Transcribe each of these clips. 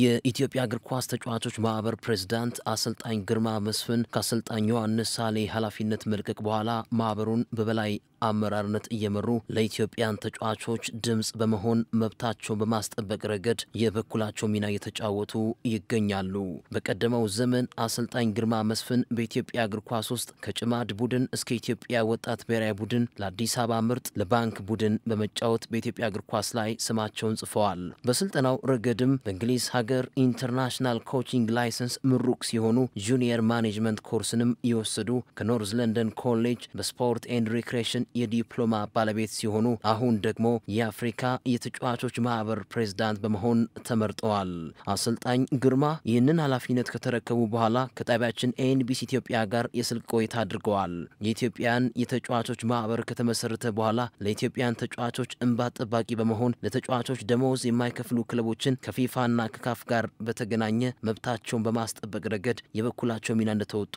የኢትዮጵያ እግር ኳስ ተጫዋቾች ማህበር ፕሬዝዳንት አሰልጣኝ ግርማ መስፍን ከአሰልጣኝ ዮሐንስ ሳሌ ኃላፊነት መልቀቅ በኋላ ማህበሩን በበላይ አመራርነት እየመሩ ለኢትዮጵያን ተጫዋቾች ድምፅ በመሆን መብታቸውን በማስጠበቅ ረገድ የበኩላቸው ሚና እየተጫወቱ ይገኛሉ። በቀደመው ዘመን አሰልጣኝ ግርማ መስፍን በኢትዮጵያ እግር ኳስ ውስጥ ከጭማድ ቡድን እስከ ኢትዮጵያ ወጣት ብሔራዊ ቡድን ለአዲስ አበባ ምርጥ ለባንክ ቡድን በመጫወት በኢትዮጵያ እግር ኳስ ላይ ስማቸውን ጽፈዋል። በስልጠናው ረገድም በእንግሊዝ ሀገር ኢንተርናሽናል ኮቺንግ ላይሰንስ ምሩቅ ሲሆኑ ጁኒየር ማኔጅመንት ኮርስንም የወሰዱ ከኖርዝ ለንደን ኮሌጅ በስፖርት ኤንድ ሪክሬሽን የዲፕሎማ ባለቤት ሲሆኑ አሁን ደግሞ የአፍሪካ የተጫዋቾች ማህበር ፕሬዝዳንት በመሆን ተመርጠዋል። አሰልጣኝ ግርማ ይህንን ኃላፊነት ከተረከቡ በኋላ ከጣቢያችን ኤንቢሲ ኢትዮጵያ ጋር የስልክ ቆይታ አድርገዋል። የኢትዮጵያን የተጫዋቾች ማህበር ከተመሰረተ በኋላ ለኢትዮጵያን ተጫዋቾች እንባ ጠባቂ በመሆን ለተጫዋቾች ደመወዝ የማይከፍሉ ክለቦችን ከፊፋና ከካፍ ጋር በተገናኘ መብታቸውን በማስጠበቅ ረገድ የበኩላቸው ሚና እንደተወጡ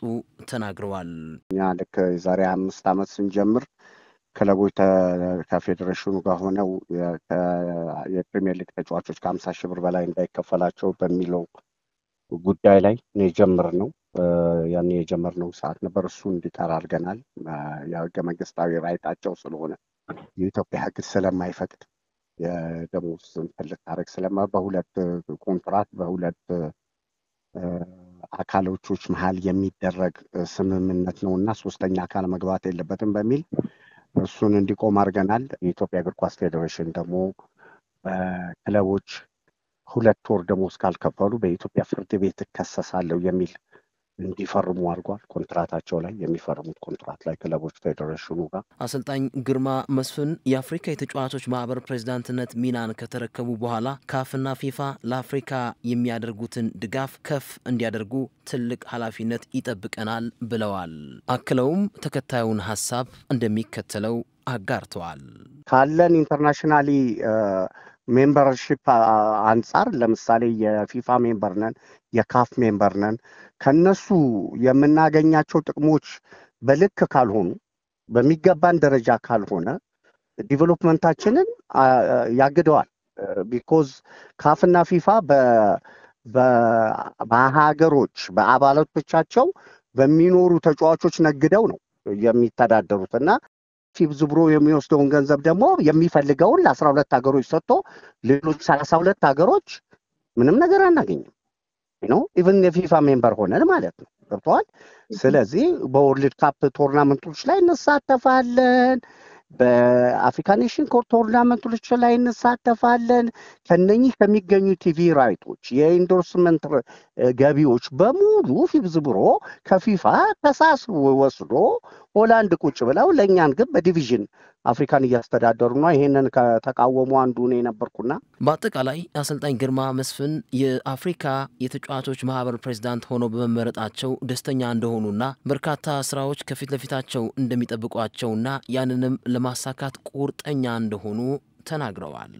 ተናግረዋል። እኛ ልክ የዛሬ አምስት ዓመት ስንጀምር ክለቦች ከፌዴሬሽኑ ጋር ሆነው የፕሪሚየር ሊግ ተጫዋቾች ከሀምሳ ሺህ ብር በላይ እንዳይከፈላቸው በሚለው ጉዳይ ላይ ነው ያን ነው ሰዓት ነበር። እሱ እንዲጠራ አድርገናል። የህገ መንግስታዊ ራይጣቸው ስለሆነ የኢትዮጵያ ህግ ስለማይፈቅድ የደሞዝ እንትን ታሪክ ስለማ በሁለት ኮንትራት በሁለት አካሎቾች መሀል የሚደረግ ስምምነት ነው እና ሶስተኛ አካል መግባት የለበትም በሚል እሱን እንዲቆም አድርገናል። የኢትዮጵያ እግር ኳስ ፌዴሬሽን ደግሞ ክለቦች ሁለት ወር ደሞዝ ካልከፈሉ በኢትዮጵያ ፍርድ ቤት እከሰሳለሁ የሚል እንዲፈርሙ አድርጓል። ኮንትራታቸው ላይ የሚፈርሙት ኮንትራት ላይ ክለቦች ፌዴሬሽኑ ጋር አሰልጣኝ ግርማ መስፍን የአፍሪካ የተጫዋቾች ማህበር ፕሬዚዳንትነት ሚናን ከተረከቡ በኋላ ካፍና ፊፋ ለአፍሪካ የሚያደርጉትን ድጋፍ ከፍ እንዲያደርጉ ትልቅ ኃላፊነት ይጠብቀናል ብለዋል። አክለውም ተከታዩን ሀሳብ እንደሚከተለው አጋርተዋል። ካለን ኢንተርናሽናሊ ሜምበርሺፕ አንጻር ለምሳሌ የፊፋ ሜምበር ነን፣ የካፍ ሜምበር ነን። ከነሱ የምናገኛቸው ጥቅሞች በልክ ካልሆኑ በሚገባን ደረጃ ካልሆነ ዲቨሎፕመንታችንን ያግደዋል። ቢኮዝ ካፍና ፊፋ በሀገሮች በአባላቶቻቸው በሚኖሩ ተጫዋቾች ነግደው ነው የሚተዳደሩት እና ፊብዝ ዝብሮ የሚወስደውን ገንዘብ ደግሞ የሚፈልገውን ለአስራ ሁለት ሀገሮች ሰጥቶ ሌሎች ሰላሳ ሁለት ሀገሮች ምንም ነገር አናገኝም ነው ኢቨን የፊፋ ሜምበር ሆነን ማለት ነው ገብተዋል። ስለዚህ በወርልድ ካፕ ቶርናመንቶች ላይ እንሳተፋለን። በአፍሪካ ኔሽን ቶርናመንቶች ላይ እንሳተፋለን። ከነኚህ ከሚገኙ ቲቪ ራይቶች፣ የኢንዶርስመንት ገቢዎች በሙሉ ፊብዝ ብሮ ከፊፋ ተሳስቦ ወስዶ ሆላንድ ቁጭ ብለው ለእኛን ግን በዲቪዥን አፍሪካን እያስተዳደሩ ነው። ይሄንን ከተቃወሙ አንዱ ነው የነበርኩና በአጠቃላይ አሰልጣኝ ግርማ መስፍን የአፍሪካ የተጫዋቾች ማህበር ፕሬዚዳንት ሆነው በመመረጣቸው ደስተኛ እንደሆኑና በርካታ ስራዎች ከፊት ለፊታቸው እንደሚጠብቋቸውና ያንንም ለማሳካት ቁርጠኛ እንደሆኑ ተናግረዋል።